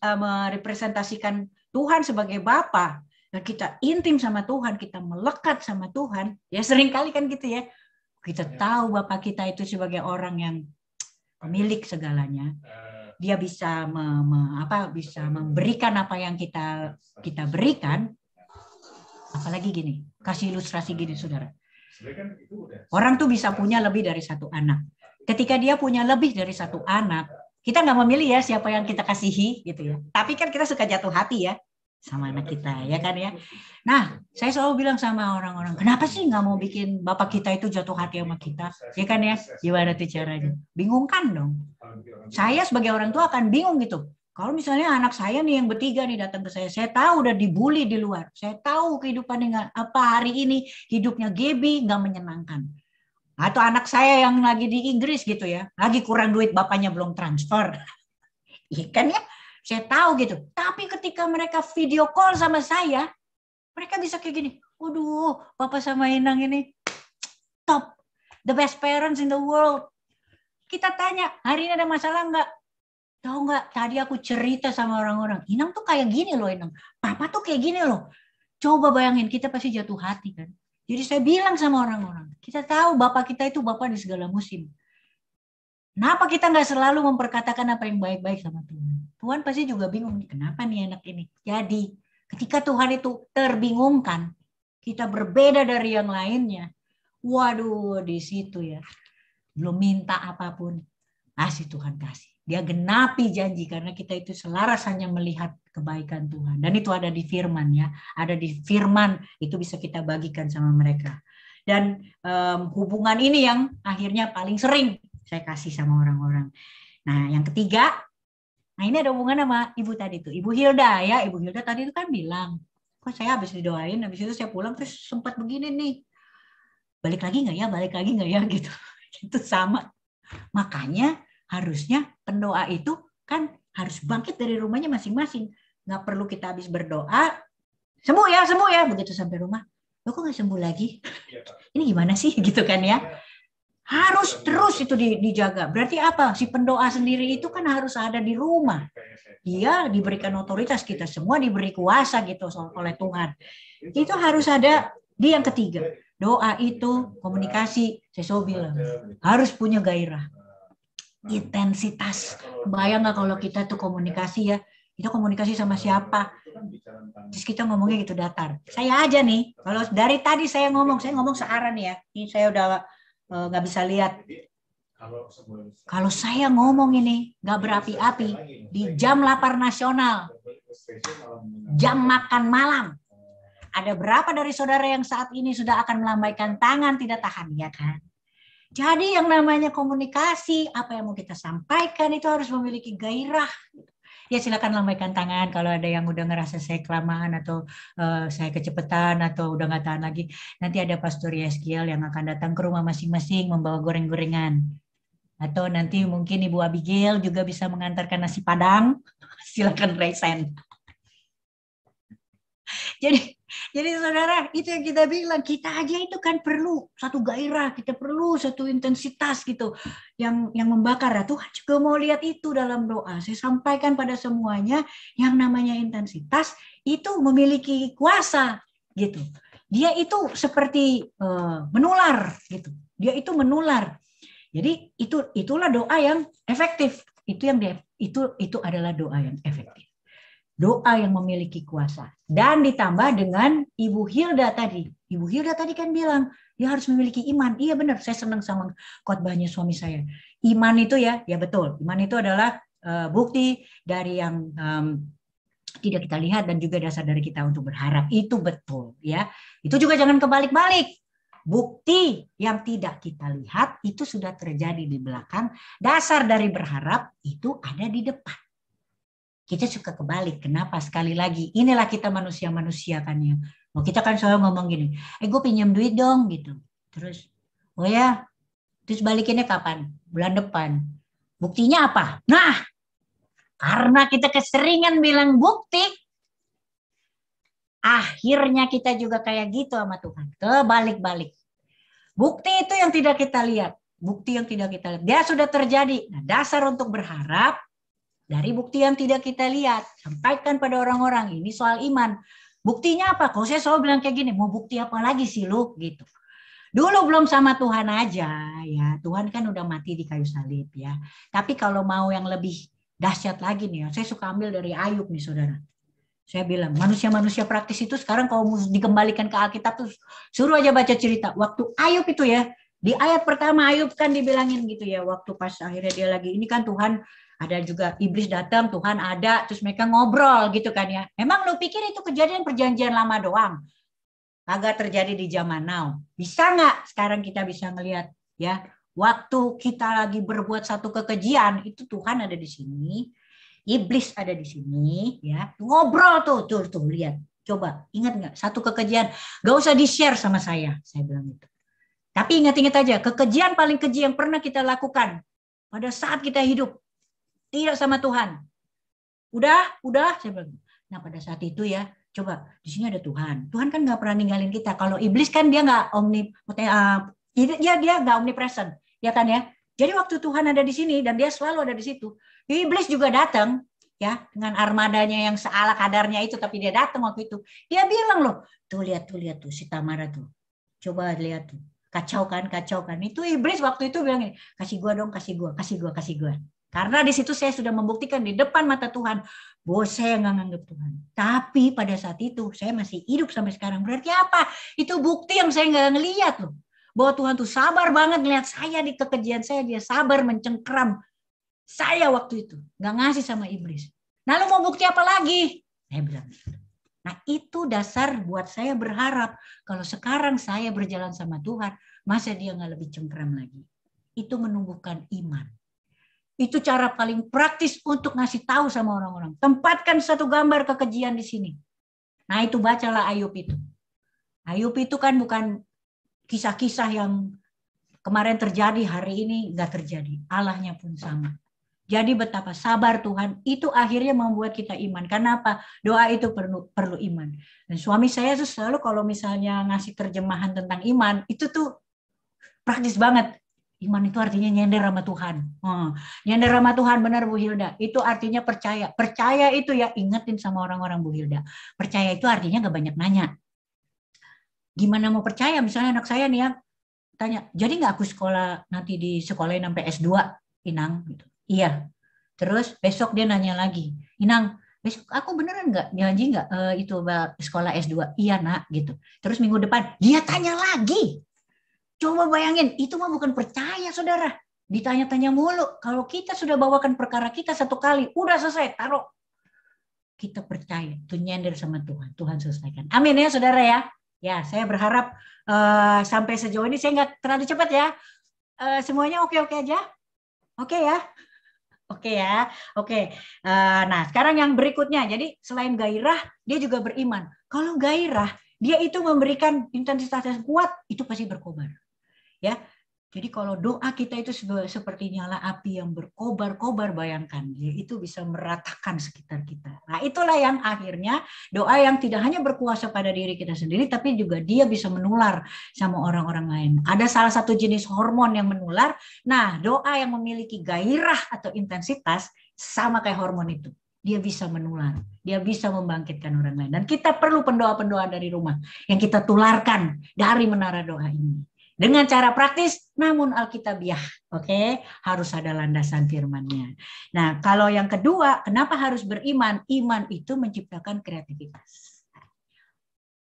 merepresentasikan Tuhan sebagai bapak, ya kita intim sama Tuhan, kita melekat sama Tuhan, ya seringkali kan gitu ya. Kita ya. tahu Bapak kita itu sebagai orang yang pemilik segalanya. Eh. Dia bisa me, me, apa bisa memberikan apa yang kita kita berikan. Apalagi gini, kasih ilustrasi gini Saudara. Kan orang tuh bisa punya lebih dari satu anak. Ketika dia punya lebih dari satu ya. anak, kita nggak memilih ya siapa yang kita kasihi gitu ya. Tapi kan kita suka jatuh hati ya sama anak iya, kita ya kan ya. Nah, saya selalu bilang sama orang-orang, kenapa sih nggak mau bikin bapak kita itu jatuh hati sama kita? Ya kan ya, gimana tuh caranya? Bingung kan dong. Saya sebagai orang tua akan bingung gitu. Kalau misalnya anak saya nih yang bertiga nih datang ke saya, saya tahu udah dibully di luar, saya tahu kehidupan dengan apa hari ini hidupnya Gebi nggak menyenangkan. Atau anak saya yang lagi di Inggris gitu ya, lagi kurang duit bapaknya belum transfer. Iya kan ya, saya tahu gitu. Tapi ketika mereka video call sama saya, mereka bisa kayak gini, waduh bapak sama Inang ini top, the best parents in the world. Kita tanya, hari ini ada masalah nggak? tau nggak tadi aku cerita sama orang-orang, Inang tuh kayak gini loh Inang. Papa tuh kayak gini loh. Coba bayangin, kita pasti jatuh hati kan. Jadi saya bilang sama orang-orang, kita tahu Bapak kita itu Bapak di segala musim. Kenapa kita nggak selalu memperkatakan apa yang baik-baik sama Tuhan? Tuhan pasti juga bingung, kenapa nih anak ini? Jadi, ketika Tuhan itu terbingungkan, kita berbeda dari yang lainnya. Waduh, di situ ya. Belum minta apapun, kasih Tuhan kasih dia genapi janji karena kita itu selaras hanya melihat kebaikan Tuhan dan itu ada di firman ya ada di firman itu bisa kita bagikan sama mereka dan um, hubungan ini yang akhirnya paling sering saya kasih sama orang-orang nah yang ketiga nah ini ada hubungan sama ibu tadi tuh ibu Hilda ya ibu Hilda tadi itu kan bilang kok saya habis didoain habis itu saya pulang terus sempat begini nih balik lagi nggak ya balik lagi nggak ya gitu itu sama makanya harusnya pendoa itu kan harus hmm. bangkit dari rumahnya masing-masing. Nggak perlu kita habis berdoa, sembuh ya, sembuh ya. Begitu sampai rumah, lo kok nggak sembuh lagi? Iya, Ini gimana sih iya. gitu kan ya? Iya. Harus terus itu dijaga. Berarti apa? Si pendoa sendiri itu kan harus ada di rumah. Dia diberikan otoritas, kita semua diberi kuasa gitu oleh Tuhan. Itu harus ada di yang ketiga. Doa itu komunikasi, saya bilang. Harus punya gairah nah intensitas. Bayang nggak kalau kita tuh komunikasi ya, kita komunikasi sama siapa? Terus kita ngomongnya gitu datar. Saya aja nih, kalau dari tadi saya ngomong, saya ngomong searah nih ya. Ini saya udah e, nggak uh, bisa lihat. Kalau saya ngomong ini nggak berapi-api di jam lapar nasional, jam makan malam. Ada berapa dari saudara yang saat ini sudah akan melambaikan tangan tidak tahan ya kan? Jadi yang namanya komunikasi, apa yang mau kita sampaikan itu harus memiliki gairah. Ya silakan lambaikan tangan kalau ada yang udah ngerasa saya kelamaan atau uh, saya kecepetan atau udah nggak tahan lagi. Nanti ada Pastor Yeskiel yang akan datang ke rumah masing-masing membawa goreng-gorengan. Atau nanti mungkin Ibu Abigail juga bisa mengantarkan nasi padang. silakan raise Jadi jadi saudara, itu yang kita bilang, kita aja itu kan perlu satu gairah, kita perlu satu intensitas gitu yang yang membakar. ya Tuhan juga mau lihat itu dalam doa. Saya sampaikan pada semuanya yang namanya intensitas itu memiliki kuasa gitu. Dia itu seperti uh, menular gitu. Dia itu menular. Jadi itu itulah doa yang efektif. Itu yang dia, itu itu adalah doa yang efektif doa yang memiliki kuasa. Dan ditambah dengan Ibu Hilda tadi. Ibu Hilda tadi kan bilang, ya harus memiliki iman. Iya benar, saya senang sama khotbahnya suami saya. Iman itu ya, ya betul. Iman itu adalah uh, bukti dari yang um, tidak kita lihat dan juga dasar dari kita untuk berharap. Itu betul ya. Itu juga jangan kebalik-balik. Bukti yang tidak kita lihat itu sudah terjadi di belakang. Dasar dari berharap itu ada di depan kita suka kebalik. Kenapa? Sekali lagi, inilah kita manusia-manusia kan ya. Oh, kita kan selalu ngomong gini, eh gue pinjam duit dong gitu. Terus, oh ya, terus balikinnya kapan? Bulan depan. Buktinya apa? Nah, karena kita keseringan bilang bukti, akhirnya kita juga kayak gitu sama Tuhan. Kebalik-balik. Bukti itu yang tidak kita lihat. Bukti yang tidak kita lihat. Dia sudah terjadi. Nah, dasar untuk berharap dari bukti yang tidak kita lihat, sampaikan pada orang-orang ini soal iman. Buktinya apa? Kalau saya selalu bilang kayak gini, mau bukti apa lagi sih lu gitu. Dulu belum sama Tuhan aja ya. Tuhan kan udah mati di kayu salib ya. Tapi kalau mau yang lebih dahsyat lagi nih, ya, saya suka ambil dari Ayub nih saudara. Saya bilang manusia-manusia praktis itu sekarang kalau dikembalikan ke Alkitab tuh suruh aja baca cerita. Waktu Ayub itu ya, di ayat pertama Ayub kan dibilangin gitu ya waktu pas akhirnya dia lagi ini kan Tuhan ada juga iblis datang, Tuhan ada, terus mereka ngobrol gitu kan ya. Emang lu pikir itu kejadian perjanjian lama doang? Agak terjadi di zaman now. Bisa nggak sekarang kita bisa ngelihat ya waktu kita lagi berbuat satu kekejian itu Tuhan ada di sini, iblis ada di sini ya ngobrol tuh tuh tuh lihat coba ingat nggak satu kekejian gak usah di share sama saya saya bilang itu tapi ingat-ingat aja, kekejian paling keji yang pernah kita lakukan pada saat kita hidup tidak sama Tuhan. Udah, udah, saya bilang. Nah pada saat itu ya, coba di sini ada Tuhan. Tuhan kan nggak pernah ninggalin kita. Kalau iblis kan dia nggak omnipresent. uh, dia dia nggak omnipresent, ya kan ya. Jadi waktu Tuhan ada di sini dan dia selalu ada di situ. Iblis juga datang, ya dengan armadanya yang seala kadarnya itu tapi dia datang waktu itu dia bilang loh tuh lihat tuh lihat tuh si Tamara tuh coba lihat tuh kacau kan kacau kan itu iblis waktu itu bilang ini kasih gua dong kasih gua kasih gua kasih gua karena di situ saya sudah membuktikan di depan mata Tuhan bahwa saya nggak nganggap Tuhan tapi pada saat itu saya masih hidup sampai sekarang berarti apa itu bukti yang saya nggak ngeliat loh bahwa Tuhan tuh sabar banget ngeliat saya di kekejian saya dia sabar mencengkram saya waktu itu nggak ngasih sama iblis nah lu mau bukti apa lagi saya bilang Nah, itu dasar buat saya berharap kalau sekarang saya berjalan sama Tuhan, Masa dia nggak lebih cengkram lagi? Itu menumbuhkan iman. Itu cara paling praktis untuk ngasih tahu sama orang-orang. Tempatkan satu gambar kekejian di sini. Nah itu bacalah Ayub itu. Ayub itu kan bukan kisah-kisah yang kemarin terjadi hari ini nggak terjadi. Allahnya pun sama. Jadi betapa sabar Tuhan itu akhirnya membuat kita iman. kenapa Doa itu perlu perlu iman. Dan suami saya tuh selalu kalau misalnya ngasih terjemahan tentang iman, itu tuh praktis banget Iman itu artinya nyender sama Tuhan. Hmm. Nyender sama Tuhan benar Bu Hilda. Itu artinya percaya. Percaya itu ya ingetin sama orang-orang Bu Hilda. Percaya itu artinya gak banyak nanya. Gimana mau percaya? Misalnya anak saya nih yang tanya, jadi gak aku sekolah nanti di sekolah sampai S2, Inang? Gitu. Iya. Terus besok dia nanya lagi, Inang, besok aku beneran gak janji nggak uh, itu sekolah S2? Iya nak gitu. Terus minggu depan dia tanya lagi, Coba bayangin, itu mah bukan percaya saudara. Ditanya-tanya mulu. Kalau kita sudah bawakan perkara kita satu kali, udah selesai, taruh. Kita percaya, itu nyender sama Tuhan. Tuhan selesaikan. Amin ya saudara ya. Ya, saya berharap uh, sampai sejauh ini saya nggak terlalu cepat ya. Uh, semuanya oke-oke aja? Oke okay ya? Oke okay ya, oke. Okay. Uh, eh, nah, sekarang yang berikutnya, jadi selain gairah, dia juga beriman. Kalau gairah, dia itu memberikan intensitas yang kuat, itu pasti berkobar ya. Jadi kalau doa kita itu seperti nyala api yang berkobar-kobar, bayangkan dia itu bisa meratakan sekitar kita. Nah itulah yang akhirnya doa yang tidak hanya berkuasa pada diri kita sendiri, tapi juga dia bisa menular sama orang-orang lain. Ada salah satu jenis hormon yang menular. Nah doa yang memiliki gairah atau intensitas sama kayak hormon itu dia bisa menular, dia bisa membangkitkan orang lain. Dan kita perlu pendoa-pendoa dari rumah yang kita tularkan dari menara doa ini dengan cara praktis namun alkitabiah. Oke, okay? harus ada landasan firmannya. Nah, kalau yang kedua, kenapa harus beriman? Iman itu menciptakan kreativitas.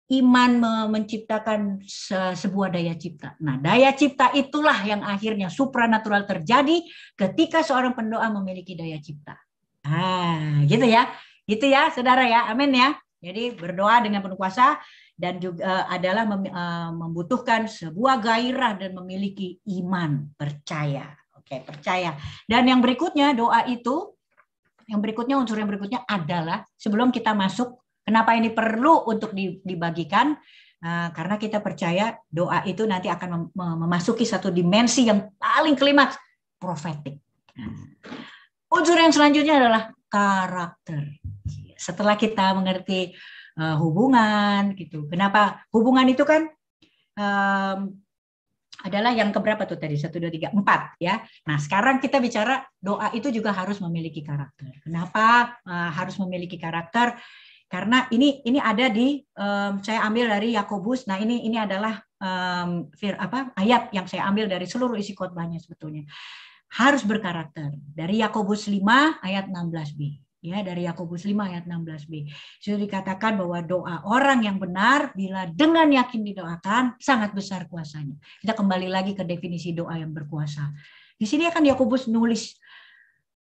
Iman menciptakan se sebuah daya cipta. Nah, daya cipta itulah yang akhirnya supranatural terjadi ketika seorang pendoa memiliki daya cipta. Ah, gitu ya. Gitu ya, saudara ya. Amin ya. Jadi berdoa dengan penuh kuasa, dan juga eh, adalah eh, membutuhkan sebuah gairah dan memiliki iman percaya. Oke, percaya. Dan yang berikutnya doa itu yang berikutnya unsur yang berikutnya adalah sebelum kita masuk kenapa ini perlu untuk dibagikan eh, karena kita percaya doa itu nanti akan memasuki satu dimensi yang paling klimaks profetik. Unsur yang selanjutnya adalah karakter. Setelah kita mengerti uh, hubungan gitu. Kenapa hubungan itu kan um, adalah yang keberapa tuh tadi satu dua tiga empat ya. Nah sekarang kita bicara doa itu juga harus memiliki karakter. Kenapa uh, harus memiliki karakter? Karena ini ini ada di um, saya ambil dari Yakobus. Nah ini ini adalah um, fir, apa ayat yang saya ambil dari seluruh isi khotbahnya sebetulnya harus berkarakter dari Yakobus 5 ayat 16b ya dari Yakobus 5 ayat 16b. Sudah dikatakan bahwa doa orang yang benar bila dengan yakin didoakan sangat besar kuasanya. Kita kembali lagi ke definisi doa yang berkuasa. Di sini akan Yakobus nulis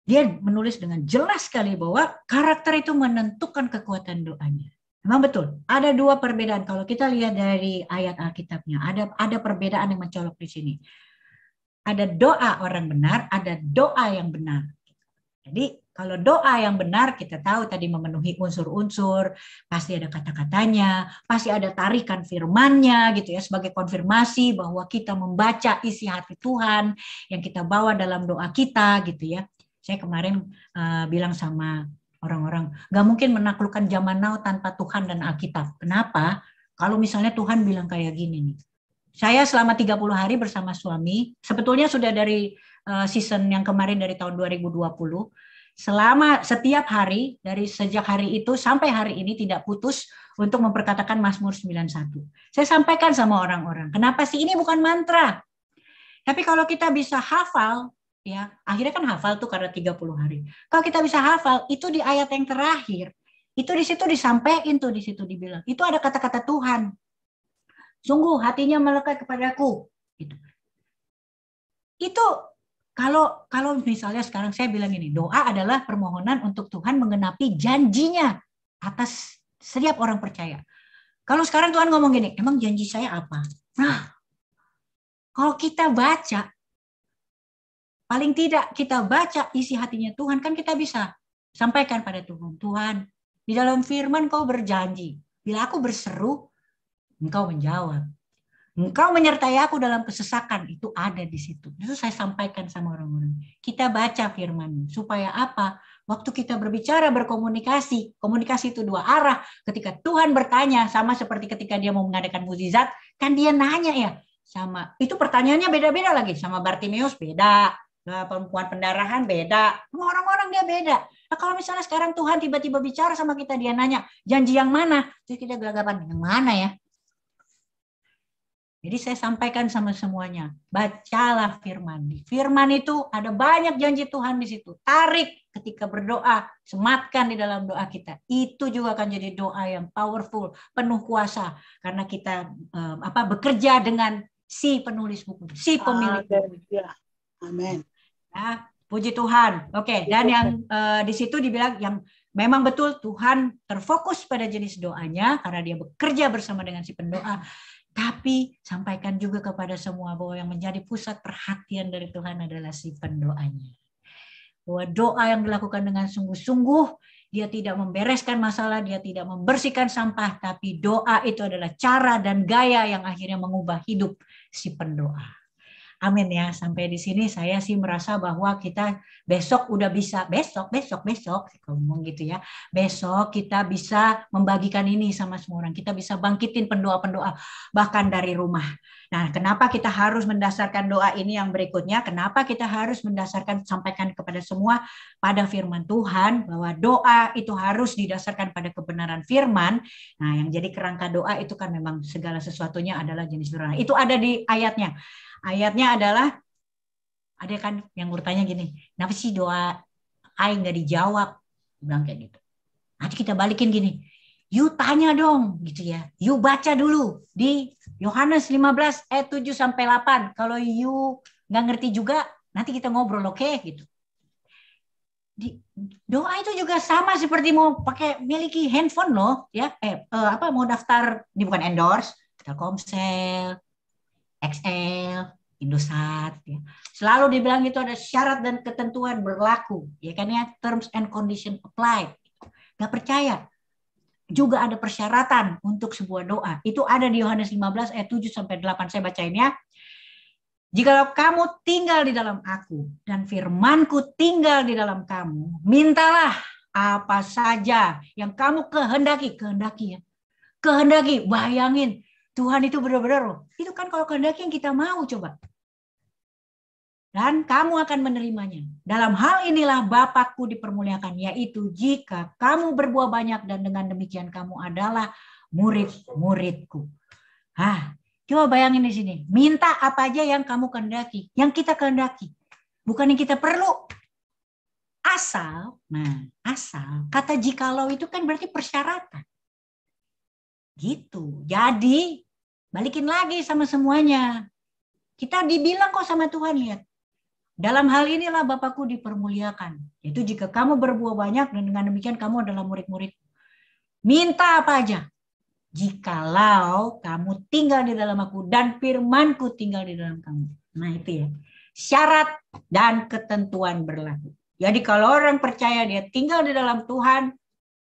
dia menulis dengan jelas sekali bahwa karakter itu menentukan kekuatan doanya. Memang betul. Ada dua perbedaan kalau kita lihat dari ayat Alkitabnya. Ada ada perbedaan yang mencolok di sini. Ada doa orang benar, ada doa yang benar jadi kalau doa yang benar kita tahu tadi memenuhi unsur-unsur, pasti ada kata-katanya, pasti ada tarikan firmannya gitu ya sebagai konfirmasi bahwa kita membaca isi hati Tuhan yang kita bawa dalam doa kita gitu ya. Saya kemarin uh, bilang sama orang-orang, nggak mungkin menaklukkan zaman now tanpa Tuhan dan Alkitab. Kenapa? Kalau misalnya Tuhan bilang kayak gini nih, saya selama 30 hari bersama suami, sebetulnya sudah dari Eh, season yang kemarin dari tahun 2020 selama setiap hari dari sejak hari itu sampai hari ini tidak putus untuk memperkatakan Mazmur 91. Saya sampaikan sama orang-orang, kenapa sih ini bukan mantra? Tapi kalau kita bisa hafal, ya akhirnya kan hafal tuh karena 30 hari. Kalau kita bisa hafal, itu di ayat yang terakhir, itu di situ disampaikan tuh di situ dibilang, itu ada kata-kata Tuhan. Sungguh hatinya melekat kepadaku. Gitu. Itu kalau kalau misalnya sekarang saya bilang ini, doa adalah permohonan untuk Tuhan mengenapi janjinya atas setiap orang percaya. Kalau sekarang Tuhan ngomong gini, emang janji saya apa? Nah, kalau kita baca, paling tidak kita baca isi hatinya Tuhan, kan kita bisa sampaikan pada Tuhan. Tuhan, di dalam firman kau berjanji, bila aku berseru, engkau menjawab. Engkau menyertai aku dalam kesesakan itu ada di situ. Itu saya sampaikan sama orang-orang. Kita baca firman supaya apa? Waktu kita berbicara berkomunikasi, komunikasi itu dua arah. Ketika Tuhan bertanya sama seperti ketika dia mau mengadakan mukjizat, kan dia nanya ya sama. Itu pertanyaannya beda-beda lagi sama Bartimeus beda, nah, perempuan pendarahan beda, sama orang-orang dia beda. Nah, kalau misalnya sekarang Tuhan tiba-tiba bicara sama kita dia nanya janji yang mana? Terus kita gelagapan yang mana ya? Jadi saya sampaikan sama semuanya, bacalah firman. Di firman itu ada banyak janji Tuhan di situ. Tarik ketika berdoa, sematkan di dalam doa kita. Itu juga akan jadi doa yang powerful, penuh kuasa karena kita um, apa bekerja dengan si penulis buku, si pemilik buku. Amin. Ya, puji Tuhan. Oke, okay. dan yang uh, di situ dibilang yang memang betul Tuhan terfokus pada jenis doanya karena dia bekerja bersama dengan si pendoa tapi sampaikan juga kepada semua bahwa yang menjadi pusat perhatian dari Tuhan adalah si pendoanya. Bahwa doa yang dilakukan dengan sungguh-sungguh, dia tidak membereskan masalah, dia tidak membersihkan sampah, tapi doa itu adalah cara dan gaya yang akhirnya mengubah hidup si pendoa. Amin ya. Sampai di sini saya sih merasa bahwa kita besok udah bisa besok besok besok ngomong gitu ya. Besok kita bisa membagikan ini sama semua orang. Kita bisa bangkitin pendoa-pendoa bahkan dari rumah. Nah, kenapa kita harus mendasarkan doa ini yang berikutnya? Kenapa kita harus mendasarkan sampaikan kepada semua pada firman Tuhan bahwa doa itu harus didasarkan pada kebenaran firman. Nah, yang jadi kerangka doa itu kan memang segala sesuatunya adalah jenis doa. Itu ada di ayatnya. Ayatnya adalah ada kan yang bertanya gini, kenapa sih doa Aing nggak dijawab? Bilang kayak gitu. Nanti kita balikin gini, you tanya dong gitu ya. You baca dulu di Yohanes 15 ayat 7 sampai 8. Kalau you nggak ngerti juga, nanti kita ngobrol oke okay? gitu. Di, doa itu juga sama seperti mau pakai miliki handphone loh ya eh, eh apa mau daftar ini bukan endorse Telkomsel XL, Indosat ya. Selalu dibilang itu ada syarat dan ketentuan berlaku, ya kan ya terms and condition apply. Gak percaya. Juga ada persyaratan untuk sebuah doa. Itu ada di Yohanes 15 ayat 7 sampai 8 saya bacain ya. Jikalau kamu tinggal di dalam aku dan firmanku tinggal di dalam kamu, mintalah apa saja yang kamu kehendaki, kehendaki ya. Kehendaki, bayangin Tuhan itu benar-benar loh. Itu kan kalau kehendak yang kita mau coba. Dan kamu akan menerimanya. Dalam hal inilah Bapakku dipermuliakan, yaitu jika kamu berbuah banyak dan dengan demikian kamu adalah murid-muridku. Ah, coba bayangin di sini. Minta apa aja yang kamu kehendaki, yang kita kehendaki. Bukan yang kita perlu, asal, nah asal, kata jikalau itu kan berarti persyaratan. Gitu. Jadi Balikin lagi sama semuanya. Kita dibilang kok sama Tuhan, lihat. Dalam hal inilah Bapakku dipermuliakan. Yaitu jika kamu berbuah banyak dan dengan demikian kamu adalah murid-murid. Minta apa aja. Jikalau kamu tinggal di dalam aku dan firmanku tinggal di dalam kamu. Nah itu ya. Syarat dan ketentuan berlaku. Jadi kalau orang percaya dia tinggal di dalam Tuhan,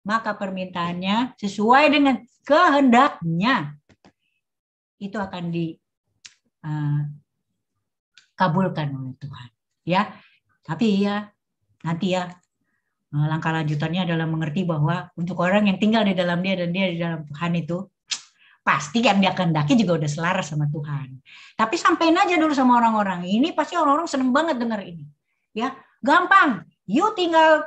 maka permintaannya sesuai dengan kehendaknya itu akan dikabulkan eh, oleh Tuhan. Ya, tapi ya nanti ya eh, langkah lanjutannya adalah mengerti bahwa untuk orang yang tinggal di dalam dia dan dia di dalam Tuhan itu pasti yang dia kendaki juga udah selaras sama Tuhan. Tapi sampein aja dulu sama orang-orang. Ini pasti orang-orang seneng banget dengar ini. Ya, gampang. You tinggal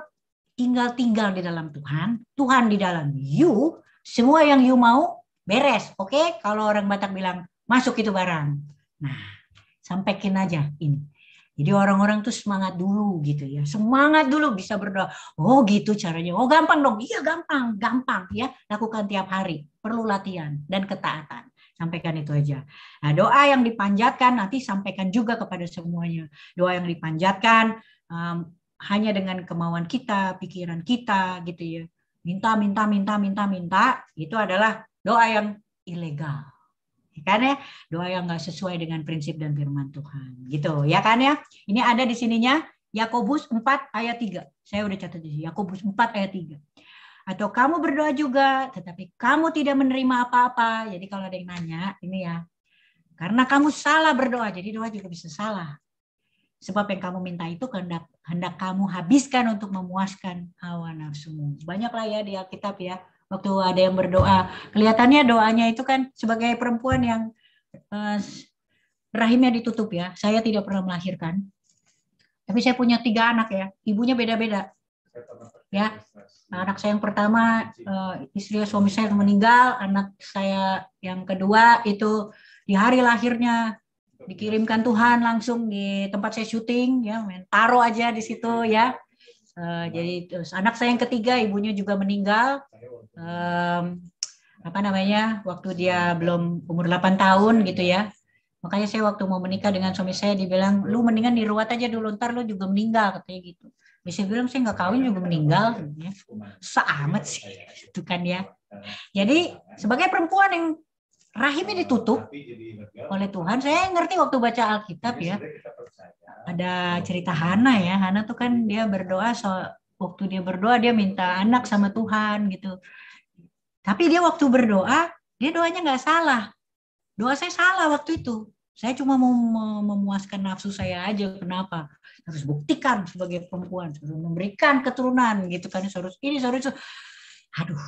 tinggal tinggal di dalam Tuhan, Tuhan di dalam you, semua yang you mau beres. Oke, okay? kalau orang Batak bilang masuk itu barang. Nah, sampaikan aja ini. Jadi orang-orang tuh semangat dulu gitu ya. Semangat dulu bisa berdoa. Oh gitu caranya. Oh gampang dong. Iya gampang, gampang ya. Lakukan tiap hari. Perlu latihan dan ketaatan. Sampaikan itu aja. Nah, doa yang dipanjatkan nanti sampaikan juga kepada semuanya. Doa yang dipanjatkan um, hanya dengan kemauan kita, pikiran kita gitu ya. Minta, minta, minta, minta, minta. Itu adalah doa yang ilegal. Ya kan ya? Doa yang nggak sesuai dengan prinsip dan firman Tuhan. Gitu, ya kan ya? Ini ada di sininya Yakobus 4 ayat 3. Saya udah catat di sini. Yakobus 4 ayat 3. Atau kamu berdoa juga, tetapi kamu tidak menerima apa-apa. Jadi kalau ada yang nanya, ini ya. Karena kamu salah berdoa, jadi doa juga bisa salah. Sebab yang kamu minta itu hendak hendak kamu habiskan untuk memuaskan hawa nafsumu. Banyaklah ya di Alkitab ya waktu ada yang berdoa kelihatannya doanya itu kan sebagai perempuan yang eh, rahimnya ditutup ya saya tidak pernah melahirkan tapi saya punya tiga anak ya ibunya beda-beda ya anak saya yang pertama eh, istri suami saya yang meninggal anak saya yang kedua itu di hari lahirnya dikirimkan Tuhan langsung di tempat saya syuting ya main taruh aja di situ ya uh, jadi terus anak saya yang ketiga ibunya juga meninggal um, apa namanya waktu dia belum umur 8 tahun gitu ya makanya saya waktu mau menikah dengan suami saya dibilang lu mendingan diruat aja dulu ntar lu juga meninggal katanya gitu bisa bilang saya nggak kawin juga meninggal ya. seamat sih itu kan ya jadi sebagai perempuan yang rahimnya ditutup oleh Tuhan saya ngerti waktu baca Alkitab ya ada cerita Hana ya Hana tuh kan dia berdoa so waktu dia berdoa dia minta anak sama Tuhan gitu. Tapi dia waktu berdoa dia doanya nggak salah. Doa saya salah waktu itu. Saya cuma mau memuaskan nafsu saya aja. Kenapa? Harus buktikan sebagai perempuan, harus memberikan keturunan gitu kan. Harus ini, harus itu. Aduh,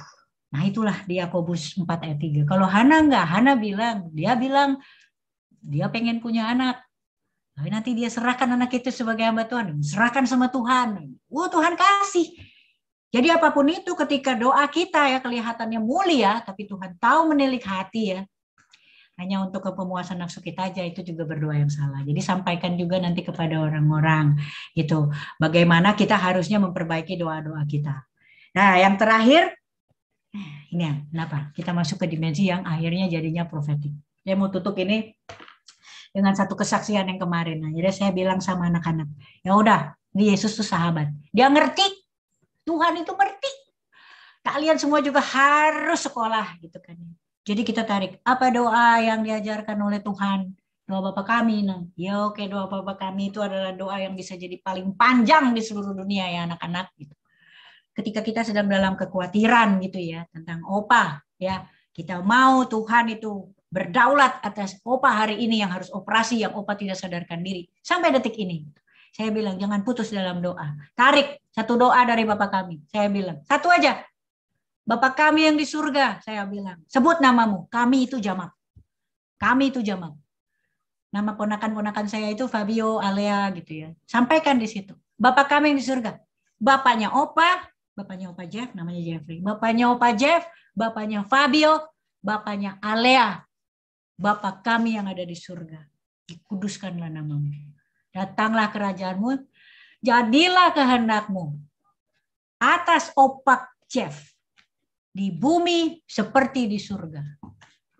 Nah itulah di Yakobus 4 ayat 3. Kalau Hana nggak, Hana bilang, dia bilang dia pengen punya anak. Tapi nanti dia serahkan anak itu sebagai hamba Tuhan, serahkan sama Tuhan. Oh Tuhan kasih. Jadi apapun itu ketika doa kita ya kelihatannya mulia, tapi Tuhan tahu menilik hati ya. Hanya untuk kepemuasan nafsu kita aja itu juga berdoa yang salah. Jadi sampaikan juga nanti kepada orang-orang itu Bagaimana kita harusnya memperbaiki doa-doa kita. Nah yang terakhir, ini ya, kenapa? Kita masuk ke dimensi yang akhirnya jadinya profetik. Saya mau tutup ini dengan satu kesaksian yang kemarin. Nah, jadi saya bilang sama anak-anak, ya udah, ini Yesus tuh sahabat. Dia ngerti. Tuhan itu ngerti. Kalian semua juga harus sekolah gitu kan. Jadi kita tarik apa doa yang diajarkan oleh Tuhan doa Bapa kami. Nah, ya oke doa Bapa kami itu adalah doa yang bisa jadi paling panjang di seluruh dunia ya anak-anak gitu. Ketika kita sedang dalam kekhawatiran gitu ya tentang opa ya, kita mau Tuhan itu berdaulat atas opa hari ini yang harus operasi yang opa tidak sadarkan diri sampai detik ini. Saya bilang jangan putus dalam doa. Tarik satu doa dari Bapak kami. Saya bilang satu aja. Bapak kami yang di surga, saya bilang, sebut namamu. Kami itu jamak. Kami itu jamak. Nama ponakan-ponakan saya itu Fabio, Alea gitu ya. Sampaikan di situ. Bapak kami yang di surga. Bapaknya Opa, bapaknya Opa Jeff, namanya Jeffrey. Bapaknya Opa Jeff, bapaknya Fabio, bapaknya Alea, Bapa kami yang ada di surga, dikuduskanlah namamu. Datanglah kerajaanmu, jadilah kehendakmu atas opak Jeff di bumi seperti di surga.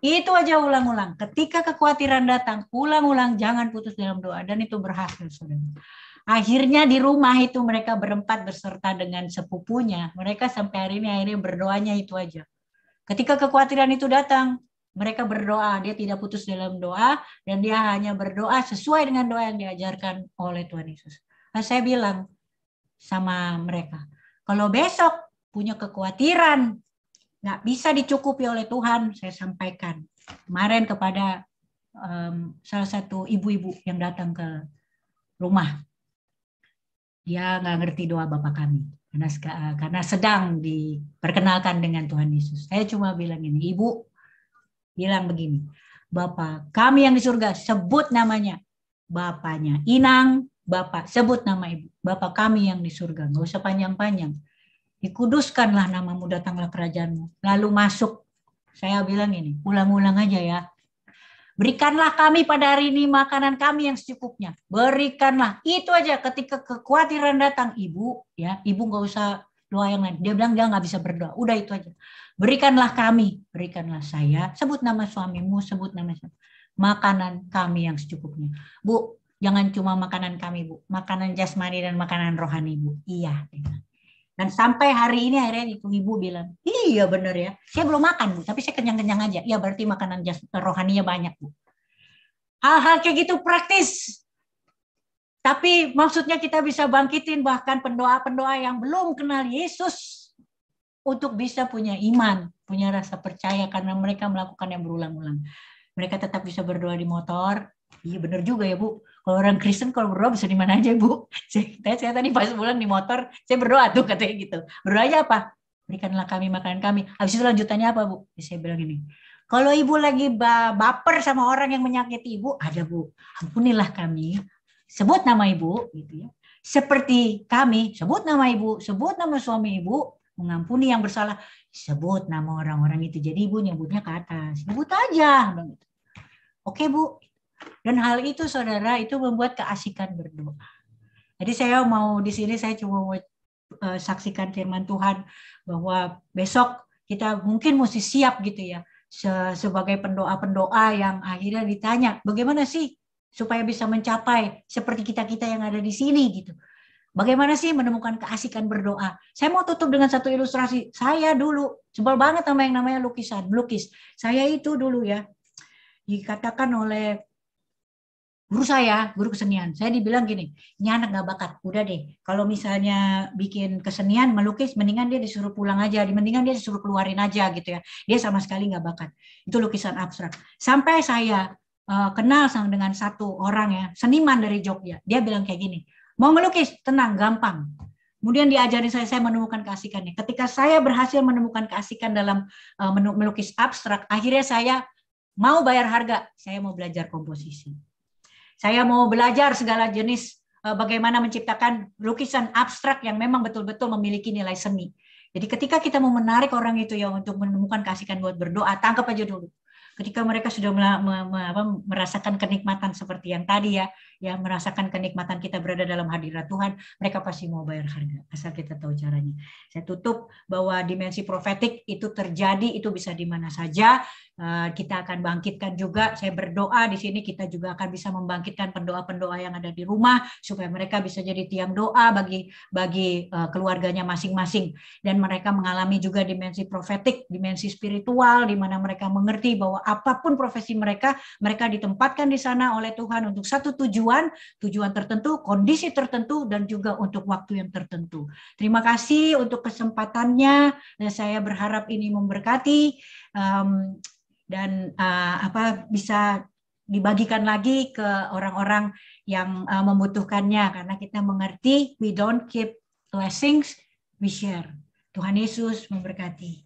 Itu aja ulang-ulang. Ketika kekhawatiran datang, ulang-ulang jangan putus dalam doa dan itu berhasil Saudara. Akhirnya di rumah itu mereka berempat berserta dengan sepupunya. Mereka sampai hari ini akhirnya berdoanya itu aja. Ketika kekhawatiran itu datang, mereka berdoa, dia tidak putus dalam doa dan dia hanya berdoa sesuai dengan doa yang diajarkan oleh Tuhan Yesus. Nah, saya bilang sama mereka, kalau besok punya kekhawatiran nggak bisa dicukupi oleh Tuhan, saya sampaikan kemarin kepada um, salah satu ibu-ibu yang datang ke rumah. Dia nggak ngerti doa Bapak kami karena karena sedang diperkenalkan dengan Tuhan Yesus. Saya cuma bilang ini, Ibu, bilang begini, bapak kami yang di surga, sebut namanya. Bapaknya, Inang, Bapak, sebut nama Ibu. Bapak kami yang di surga, nggak usah panjang-panjang. Dikuduskanlah namamu, datanglah kerajaanmu. Lalu masuk, saya bilang ini, ulang-ulang aja ya. Berikanlah kami pada hari ini makanan kami yang secukupnya. Berikanlah. Itu aja ketika kekhawatiran datang ibu, ya ibu nggak usah doa yang lain. Dia bilang dia nggak bisa berdoa. Udah itu aja. Berikanlah kami, berikanlah saya, sebut nama suamimu, sebut nama saya. Makanan kami yang secukupnya. Bu, jangan cuma makanan kami, Bu. Makanan jasmani dan makanan rohani, Bu. Iya. iya. Dan sampai hari ini akhirnya itu ibu bilang, iya benar ya, saya belum makan Bu, tapi saya kenyang-kenyang aja. iya berarti makanan jas eh, rohaninya banyak Bu. Hal-hal kayak gitu praktis, tapi maksudnya kita bisa bangkitin bahkan pendoa-pendoa yang belum kenal Yesus untuk bisa punya iman, punya rasa percaya karena mereka melakukan yang berulang-ulang. Mereka tetap bisa berdoa di motor. Iya benar juga ya Bu. Kalau orang Kristen kalau berdoa bisa di mana aja Bu. Saya, saya tadi pas bulan di motor saya berdoa tuh katanya gitu. Berdoa aja apa? Berikanlah kami makanan kami. Habis itu lanjutannya apa Bu? Ya, saya bilang gini, kalau ibu lagi baper sama orang yang menyakiti ibu, ada bu, ampunilah kami. Sebut nama ibu, gitu ya. Seperti kami, sebut nama ibu, sebut nama suami ibu, mengampuni yang bersalah sebut nama orang-orang itu jadi ibu nyebutnya ke atas sebut aja gitu. oke bu dan hal itu saudara itu membuat keasikan berdoa jadi saya mau di sini saya cuma mau eh, saksikan firman Tuhan bahwa besok kita mungkin mesti siap gitu ya sebagai pendoa-pendoa yang akhirnya ditanya bagaimana sih supaya bisa mencapai seperti kita-kita yang ada di sini gitu Bagaimana sih menemukan keasikan berdoa? Saya mau tutup dengan satu ilustrasi. Saya dulu sebel banget sama yang namanya lukisan, lukis. Saya itu dulu ya dikatakan oleh guru saya, guru kesenian. Saya dibilang gini, ini anak nggak bakat, udah deh. Kalau misalnya bikin kesenian, melukis, mendingan dia disuruh pulang aja, mendingan dia disuruh keluarin aja gitu ya. Dia sama sekali nggak bakat. Itu lukisan abstrak. Sampai saya uh, kenal sama dengan satu orang ya, seniman dari Jogja. Dia bilang kayak gini, Mau melukis tenang, gampang. Kemudian diajari saya, saya menemukan keasikannya. Ketika saya berhasil menemukan keasikan dalam uh, melukis abstrak, akhirnya saya mau bayar harga, saya mau belajar komposisi. Saya mau belajar segala jenis uh, bagaimana menciptakan lukisan abstrak yang memang betul-betul memiliki nilai seni. Jadi ketika kita mau menarik orang itu ya untuk menemukan keasikan buat berdoa, tangkap aja dulu ketika mereka sudah merasakan kenikmatan seperti yang tadi ya, ya merasakan kenikmatan kita berada dalam hadirat Tuhan, mereka pasti mau bayar harga asal kita tahu caranya. Saya tutup bahwa dimensi profetik itu terjadi itu bisa di mana saja Eh, kita akan bangkitkan juga. Saya berdoa di sini kita juga akan bisa membangkitkan pendoa-pendoa yang ada di rumah supaya mereka bisa jadi tiang doa bagi bagi eh, keluarganya masing-masing dan mereka mengalami juga dimensi profetik, dimensi spiritual di mana mereka mengerti bahwa apapun profesi mereka, mereka ditempatkan di sana oleh Tuhan untuk satu tujuan, tujuan tertentu, kondisi tertentu dan juga untuk waktu yang tertentu. Terima kasih untuk kesempatannya. Saya berharap ini memberkati. Um, dan uh, apa bisa dibagikan lagi ke orang-orang yang uh, membutuhkannya karena kita mengerti we don't keep blessings we share Tuhan Yesus memberkati